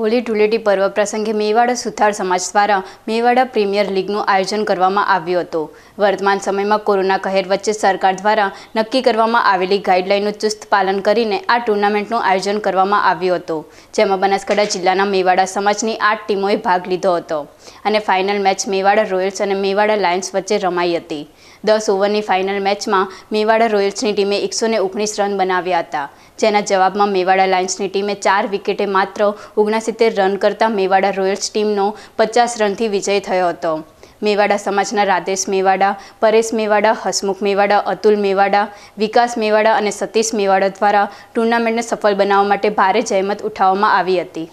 હોલી ધૂળેટી પર્વ પ્રસંગે મેવાડા સુથાર સમાજ દ્વારા મેવાડા પ્રીમિયર લીગનું આયોજન કરવામાં આવ્યું હતું વર્તમાન સમયમાં કોરોના કહેર વચ્ચે સરકાર દ્વારા નક્કી કરવામાં આવેલી ગાઈડલાઇનનું ચુસ્ત પાલન કરીને આ ટુર્નામેન્ટનું આયોજન કરવામાં આવ્યું હતું જેમાં બનાસકાંઠા જિલ્લાના મેવાડા સમાજની આઠ ટીમોએ ભાગ લીધો હતો અને ફાઇનલ મેચ મેવાડા રોયલ્સ અને મેવાડા લાયન્સ વચ્ચે રમાઈ હતી દસ ઓવરની ફાઇનલ મેચમાં મેવાડા રોયલ્સની ટીમે એકસો ઓગણીસ રન બનાવ્યા હતા જેના જવાબમાં મેવાડા લાયન્સની ટીમે ચાર વિકેટે માત્ર ઓગણસી સિત્તેર રન કરતા મેવાડા રોયલ્સ ટીમનો પચાસ રનથી વિજય થયો હતો મેવાડા સમાજના રાધેશ મેવાડા પરેશ મેવાડા હસમુખ મેવાડા અતુલ મેવાડા વિકાસ મેવાડા અને સતીશ મેવાડા દ્વારા ટુર્નામેન્ટને સફળ બનાવવા માટે ભારે જહેમત ઉઠાવવામાં આવી હતી